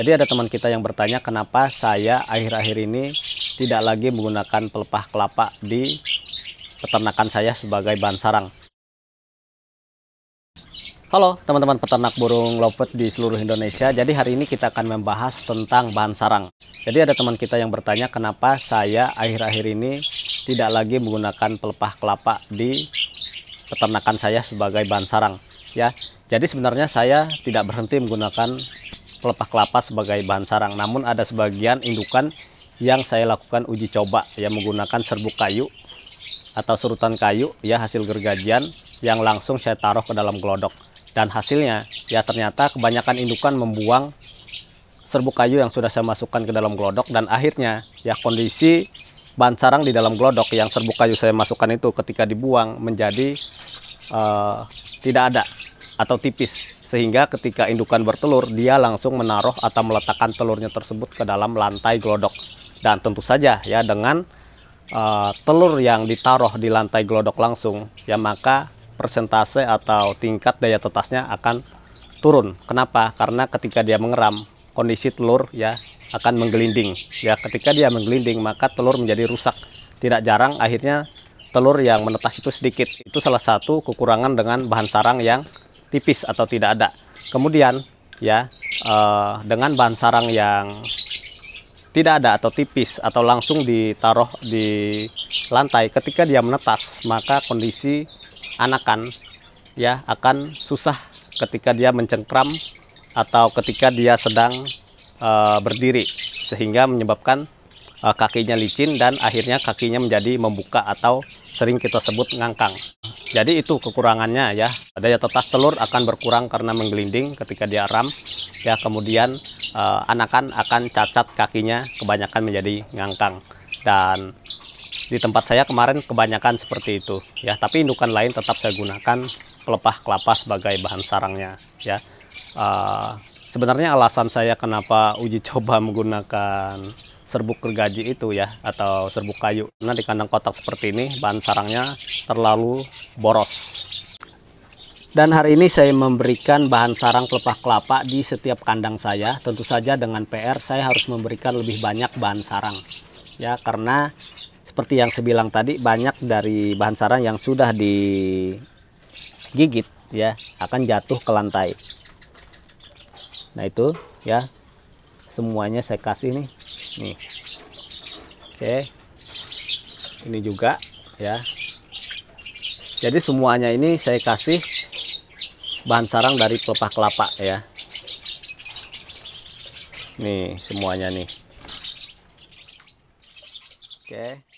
Jadi ada teman kita yang bertanya kenapa saya akhir-akhir ini tidak lagi menggunakan pelepah kelapa di peternakan saya sebagai bahan sarang. Halo teman-teman peternak burung lopet di seluruh Indonesia. Jadi hari ini kita akan membahas tentang bahan sarang. Jadi ada teman kita yang bertanya kenapa saya akhir-akhir ini tidak lagi menggunakan pelepah kelapa di peternakan saya sebagai bahan sarang. Ya, jadi sebenarnya saya tidak berhenti menggunakan pelepah kelapa sebagai bahan sarang. Namun ada sebagian indukan yang saya lakukan uji coba ya menggunakan serbuk kayu atau serutan kayu ya hasil gergajian yang langsung saya taruh ke dalam gelodok dan hasilnya ya ternyata kebanyakan indukan membuang serbuk kayu yang sudah saya masukkan ke dalam gelodok dan akhirnya ya kondisi bahan sarang di dalam gelodok yang serbuk kayu saya masukkan itu ketika dibuang menjadi uh, tidak ada atau tipis sehingga ketika indukan bertelur dia langsung menaruh atau meletakkan telurnya tersebut ke dalam lantai glodok dan tentu saja ya dengan uh, telur yang ditaruh di lantai glodok langsung ya maka persentase atau tingkat daya tetasnya akan turun kenapa karena ketika dia mengeram kondisi telur ya akan menggelinding ya ketika dia menggelinding maka telur menjadi rusak tidak jarang akhirnya telur yang menetas itu sedikit itu salah satu kekurangan dengan bahan sarang yang tipis atau tidak ada. Kemudian ya eh, dengan bahan sarang yang tidak ada atau tipis atau langsung ditaruh di lantai ketika dia menetas maka kondisi anakan ya akan susah ketika dia mencengkram atau ketika dia sedang eh, berdiri sehingga menyebabkan uh, kakinya licin dan akhirnya kakinya menjadi membuka atau sering kita sebut ngangkang. Jadi itu kekurangannya ya. Daya tetas telur akan berkurang karena menggelinding ketika dia ram. Ya kemudian uh, anakan akan cacat kakinya kebanyakan menjadi ngangkang dan di tempat saya kemarin kebanyakan seperti itu ya tapi indukan lain tetap saya gunakan pelepah kelapa sebagai bahan sarangnya ya uh, sebenarnya alasan saya kenapa uji coba menggunakan serbuk gergaji itu ya atau serbuk kayu karena di kandang kotak seperti ini bahan sarangnya terlalu boros dan hari ini saya memberikan bahan sarang pelepah kelapa di setiap kandang saya tentu saja dengan PR saya harus memberikan lebih banyak bahan sarang ya karena seperti yang saya bilang tadi banyak dari bahan sarang yang sudah digigit ya akan jatuh ke lantai nah itu ya semuanya saya kasih nih nih oke ini juga ya jadi semuanya ini saya kasih bahan sarang dari pepah kelapa ya nih semuanya nih oke